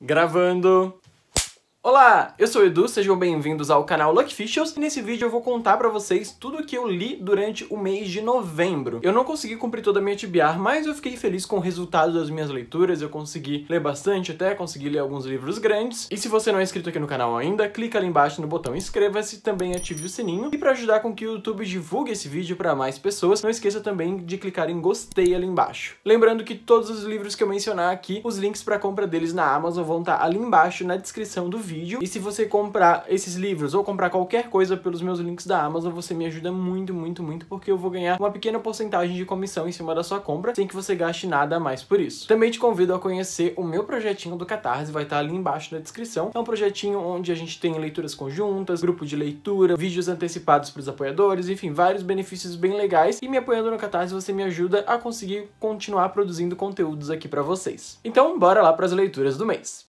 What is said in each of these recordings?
Gravando. Olá, eu sou o Edu, sejam bem-vindos ao canal Luck e nesse vídeo eu vou contar pra vocês tudo o que eu li durante o mês de novembro. Eu não consegui cumprir toda a minha TBR, mas eu fiquei feliz com o resultado das minhas leituras, eu consegui ler bastante até, consegui ler alguns livros grandes. E se você não é inscrito aqui no canal ainda, clica ali embaixo no botão inscreva-se também ative o sininho. E pra ajudar com que o YouTube divulgue esse vídeo pra mais pessoas, não esqueça também de clicar em gostei ali embaixo. Lembrando que todos os livros que eu mencionar aqui, os links pra compra deles na Amazon vão estar tá ali embaixo na descrição do vídeo vídeo. E se você comprar esses livros ou comprar qualquer coisa pelos meus links da Amazon, você me ajuda muito, muito, muito, porque eu vou ganhar uma pequena porcentagem de comissão em cima da sua compra, sem que você gaste nada a mais por isso. Também te convido a conhecer o meu projetinho do Catarse, vai estar ali embaixo na descrição. É um projetinho onde a gente tem leituras conjuntas, grupo de leitura, vídeos antecipados para os apoiadores, enfim, vários benefícios bem legais. E me apoiando no Catarse, você me ajuda a conseguir continuar produzindo conteúdos aqui para vocês. Então, bora lá para as leituras do mês.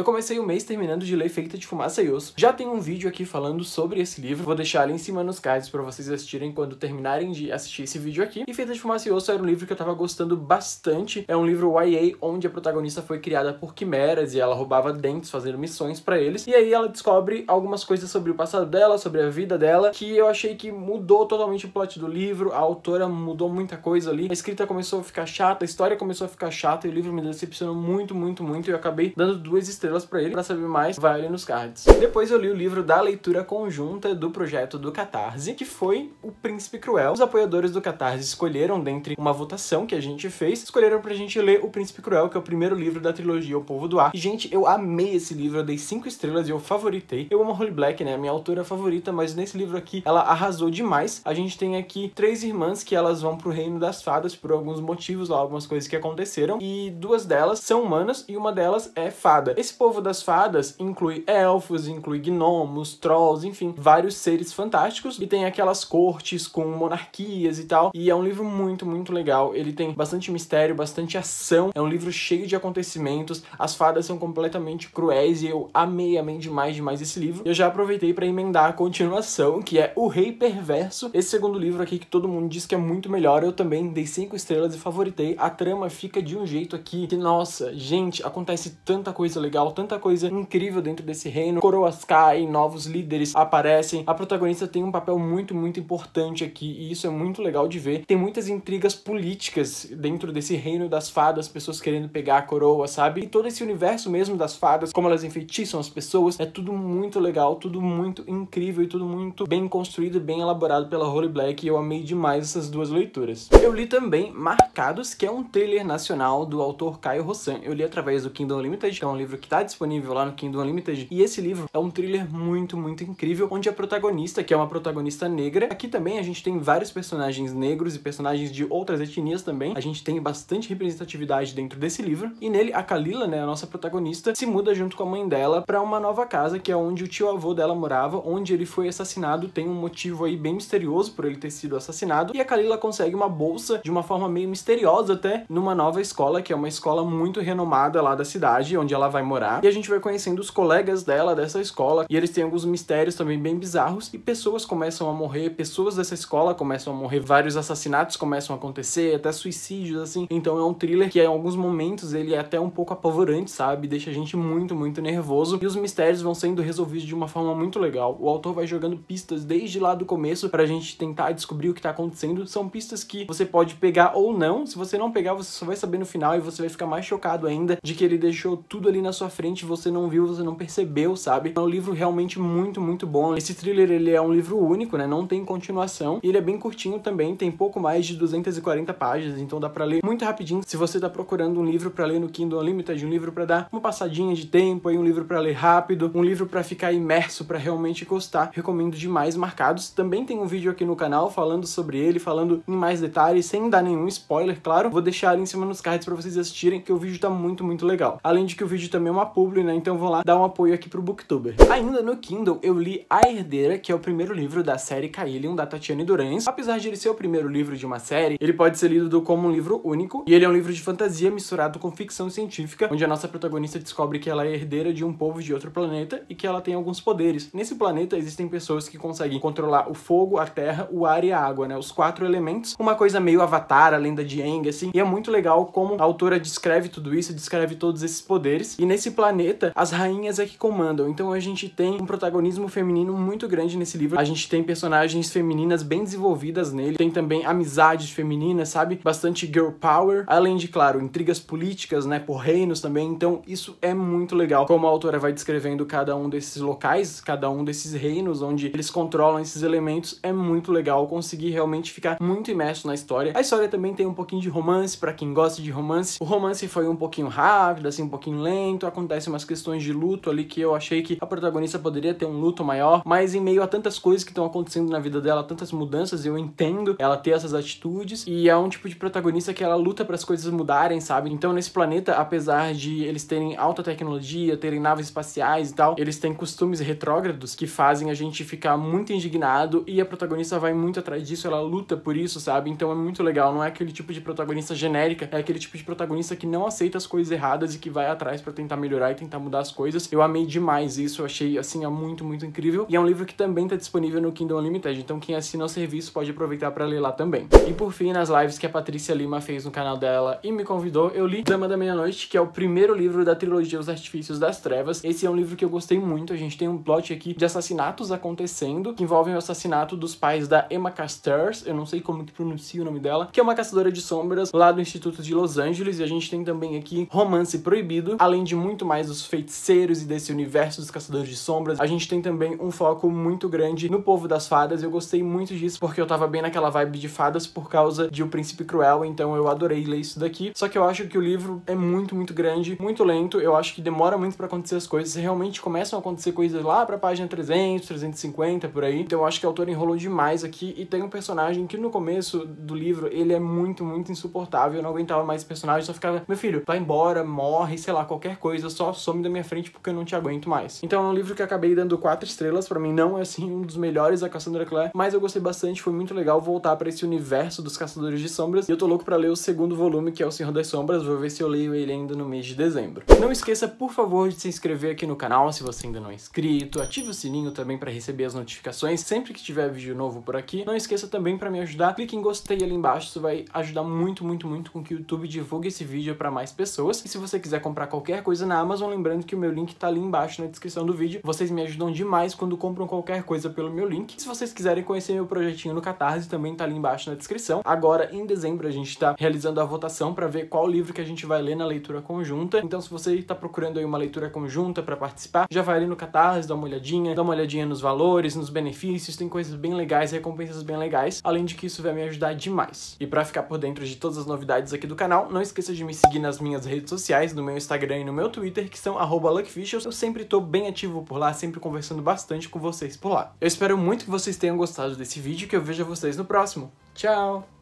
Eu comecei o mês terminando de ler Feita de Fumaça e Osso. Já tem um vídeo aqui falando sobre esse livro, vou deixar ali em cima nos cards para vocês assistirem quando terminarem de assistir esse vídeo aqui. E Feita de Fumaça e Osso era um livro que eu tava gostando bastante. É um livro YA onde a protagonista foi criada por quimeras e ela roubava dentes fazendo missões para eles. E aí ela descobre algumas coisas sobre o passado dela, sobre a vida dela, que eu achei que mudou totalmente o plot do livro. A autora mudou muita coisa ali. A escrita começou a ficar chata, a história começou a ficar chata e o livro me decepcionou muito, muito, muito. E eu acabei dando duas estrelas estrelas para ele. Para saber mais, vai ali nos cards. Depois eu li o livro da leitura conjunta do projeto do Catarse, que foi O Príncipe Cruel. Os apoiadores do Catarse escolheram, dentre uma votação que a gente fez, escolheram pra gente ler O Príncipe Cruel, que é o primeiro livro da trilogia O Povo do Ar. E, gente, eu amei esse livro, eu dei 5 estrelas e eu favoritei. Eu amo a Holly Black, né? A minha autora favorita, mas nesse livro aqui ela arrasou demais. A gente tem aqui três irmãs que elas vão pro reino das fadas por alguns motivos lá, algumas coisas que aconteceram. E duas delas são humanas e uma delas é fada. Esse povo das fadas inclui elfos, inclui gnomos, trolls, enfim, vários seres fantásticos. E tem aquelas cortes com monarquias e tal. E é um livro muito, muito legal. Ele tem bastante mistério, bastante ação. É um livro cheio de acontecimentos. As fadas são completamente cruéis e eu amei, amei demais, demais esse livro. Eu já aproveitei para emendar a continuação, que é O Rei Perverso. Esse segundo livro aqui que todo mundo diz que é muito melhor. Eu também dei cinco estrelas e favoritei. A trama fica de um jeito aqui que, nossa, gente, acontece tanta coisa legal legal, tanta coisa incrível dentro desse reino. Coroas caem, novos líderes aparecem. A protagonista tem um papel muito, muito importante aqui e isso é muito legal de ver. Tem muitas intrigas políticas dentro desse reino das fadas, pessoas querendo pegar a coroa, sabe? E todo esse universo mesmo das fadas, como elas enfeitiçam as pessoas, é tudo muito legal, tudo muito incrível e tudo muito bem construído, bem elaborado pela Holy Black e eu amei demais essas duas leituras. Eu li também Marcados, que é um thriller nacional do autor Caio Rossan. Eu li através do Kindle Unlimited, que é um livro que está disponível lá no Kindle Unlimited. E esse livro é um thriller muito, muito incrível, onde a protagonista, que é uma protagonista negra, aqui também a gente tem vários personagens negros e personagens de outras etnias também. A gente tem bastante representatividade dentro desse livro. E nele, a Kalila, né, a nossa protagonista, se muda junto com a mãe dela para uma nova casa, que é onde o tio-avô dela morava, onde ele foi assassinado. Tem um motivo aí bem misterioso por ele ter sido assassinado. E a Kalila consegue uma bolsa de uma forma meio misteriosa até, numa nova escola, que é uma escola muito renomada lá da cidade, onde ela vai morar morar. E a gente vai conhecendo os colegas dela dessa escola. E eles têm alguns mistérios também bem bizarros. E pessoas começam a morrer, pessoas dessa escola começam a morrer, vários assassinatos começam a acontecer, até suicídios, assim. Então é um thriller que em alguns momentos ele é até um pouco apavorante, sabe? Deixa a gente muito, muito nervoso. E os mistérios vão sendo resolvidos de uma forma muito legal. O autor vai jogando pistas desde lá do começo pra gente tentar descobrir o que tá acontecendo. São pistas que você pode pegar ou não. Se você não pegar, você só vai saber no final e você vai ficar mais chocado ainda de que ele deixou tudo ali na sua frente, você não viu, você não percebeu, sabe? É um livro realmente muito, muito bom. Esse thriller, ele é um livro único, né? Não tem continuação. E ele é bem curtinho também, tem pouco mais de 240 páginas, então dá pra ler muito rapidinho. Se você tá procurando um livro pra ler no Kindle Unlimited, um livro pra dar uma passadinha de tempo, aí um livro pra ler rápido, um livro pra ficar imerso, pra realmente gostar, recomendo demais Marcados. Também tem um vídeo aqui no canal falando sobre ele, falando em mais detalhes, sem dar nenhum spoiler, claro. Vou deixar ali em cima nos cards pra vocês assistirem, que o vídeo tá muito, muito legal. Além de que o vídeo também é uma uma publi, né? Então vou lá dar um apoio aqui pro Booktuber. Ainda no Kindle, eu li A Herdeira, que é o primeiro livro da série Caelium, da Tatiana Durans. Apesar de ele ser o primeiro livro de uma série, ele pode ser lido como um livro único, e ele é um livro de fantasia misturado com ficção científica, onde a nossa protagonista descobre que ela é herdeira de um povo de outro planeta e que ela tem alguns poderes. Nesse planeta existem pessoas que conseguem controlar o fogo, a terra, o ar e a água, né? Os quatro elementos. Uma coisa meio Avatar, a lenda de Aang, assim. E é muito legal como a autora descreve tudo isso, descreve todos esses poderes. E nesse Nesse planeta, as rainhas é que comandam. Então a gente tem um protagonismo feminino muito grande nesse livro. A gente tem personagens femininas bem desenvolvidas nele. Tem também amizades femininas, sabe? Bastante girl power. Além de, claro, intrigas políticas, né? Por reinos também. Então isso é muito legal. Como a autora vai descrevendo cada um desses locais, cada um desses reinos onde eles controlam esses elementos, é muito legal conseguir realmente ficar muito imerso na história. A história também tem um pouquinho de romance, para quem gosta de romance. O romance foi um pouquinho rápido, assim, um pouquinho lento, acontecem umas questões de luto ali que eu achei que a protagonista poderia ter um luto maior, mas em meio a tantas coisas que estão acontecendo na vida dela, tantas mudanças, eu entendo ela ter essas atitudes e é um tipo de protagonista que ela luta para as coisas mudarem, sabe? Então nesse planeta, apesar de eles terem alta tecnologia, terem naves espaciais e tal, eles têm costumes retrógrados que fazem a gente ficar muito indignado e a protagonista vai muito atrás disso, ela luta por isso, sabe? Então é muito legal, não é aquele tipo de protagonista genérica, é aquele tipo de protagonista que não aceita as coisas erradas e que vai atrás para tentar melhorar melhorar e tentar mudar as coisas. Eu amei demais isso, eu achei assim, muito, muito incrível. E é um livro que também está disponível no Kindle Unlimited, então quem assina o serviço pode aproveitar para ler lá também. E por fim, nas lives que a Patrícia Lima fez no canal dela e me convidou, eu li Dama da Meia-Noite, que é o primeiro livro da trilogia Os Artifícios das Trevas. Esse é um livro que eu gostei muito, a gente tem um plot aqui de assassinatos acontecendo, que envolvem o assassinato dos pais da Emma Casters, eu não sei como que pronuncia o nome dela, que é uma caçadora de sombras lá do Instituto de Los Angeles, e a gente tem também aqui Romance Proibido, além de muito muito mais dos feiticeiros e desse universo dos caçadores de sombras. A gente tem também um foco muito grande no povo das fadas. Eu gostei muito disso porque eu tava bem naquela vibe de fadas por causa de O Príncipe Cruel, então eu adorei ler isso daqui. Só que eu acho que o livro é muito, muito grande, muito lento. Eu acho que demora muito para acontecer as coisas. Realmente começam a acontecer coisas lá pra página 300, 350 por aí. Então eu acho que o autor enrolou demais aqui e tem um personagem que no começo do livro ele é muito, muito insuportável. Eu não aguentava mais esse personagem, só ficava, meu filho, vai embora, morre, sei lá, qualquer coisa coisa só some da minha frente porque eu não te aguento mais. Então é um livro que acabei dando quatro estrelas, para mim não é assim um dos melhores da Cassandra Clare, mas eu gostei bastante, foi muito legal voltar para esse universo dos Caçadores de Sombras e eu tô louco para ler o segundo volume que é O Senhor das Sombras, vou ver se eu leio ele ainda no mês de dezembro. Não esqueça, por favor, de se inscrever aqui no canal se você ainda não é inscrito, ative o sininho também para receber as notificações sempre que tiver vídeo novo por aqui. Não esqueça também para me ajudar, clique em gostei ali embaixo, isso vai ajudar muito, muito, muito com que o YouTube divulgue esse vídeo para mais pessoas. E se você quiser comprar qualquer coisa na Amazon. Lembrando que o meu link tá ali embaixo na descrição do vídeo. Vocês me ajudam demais quando compram qualquer coisa pelo meu link. Se vocês quiserem conhecer meu projetinho no Catarse, também tá ali embaixo na descrição. Agora, em dezembro, a gente tá realizando a votação para ver qual livro que a gente vai ler na leitura conjunta. Então, se você tá procurando aí uma leitura conjunta para participar, já vai ali no Catarse, dá uma olhadinha, dá uma olhadinha nos valores, nos benefícios, tem coisas bem legais, recompensas bem legais, além de que isso vai me ajudar demais. E para ficar por dentro de todas as novidades aqui do canal, não esqueça de me seguir nas minhas redes sociais, no meu Instagram e no meu Twitter, Twitter, que são @luckfish Eu sempre tô bem ativo por lá, sempre conversando bastante com vocês por lá. Eu espero muito que vocês tenham gostado desse vídeo e que eu vejo vocês no próximo. Tchau!